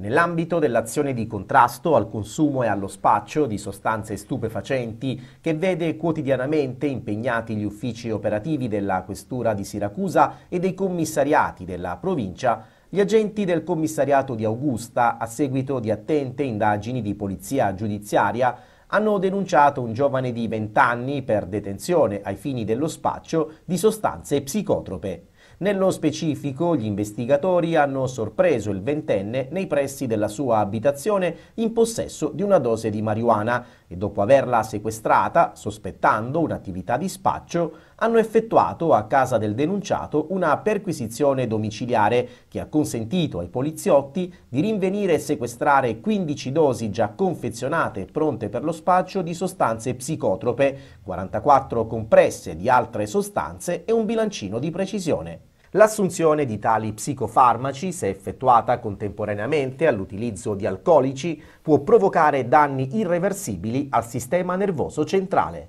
Nell'ambito dell'azione di contrasto al consumo e allo spaccio di sostanze stupefacenti, che vede quotidianamente impegnati gli uffici operativi della Questura di Siracusa e dei commissariati della provincia, gli agenti del commissariato di Augusta, a seguito di attente indagini di polizia giudiziaria, hanno denunciato un giovane di 20 anni per detenzione ai fini dello spaccio di sostanze psicotrope. Nello specifico, gli investigatori hanno sorpreso il ventenne nei pressi della sua abitazione in possesso di una dose di marijuana e dopo averla sequestrata, sospettando un'attività di spaccio, hanno effettuato a casa del denunciato una perquisizione domiciliare che ha consentito ai poliziotti di rinvenire e sequestrare 15 dosi già confezionate e pronte per lo spaccio di sostanze psicotrope, 44 compresse di altre sostanze e un bilancino di precisione. L'assunzione di tali psicofarmaci, se effettuata contemporaneamente all'utilizzo di alcolici, può provocare danni irreversibili al sistema nervoso centrale.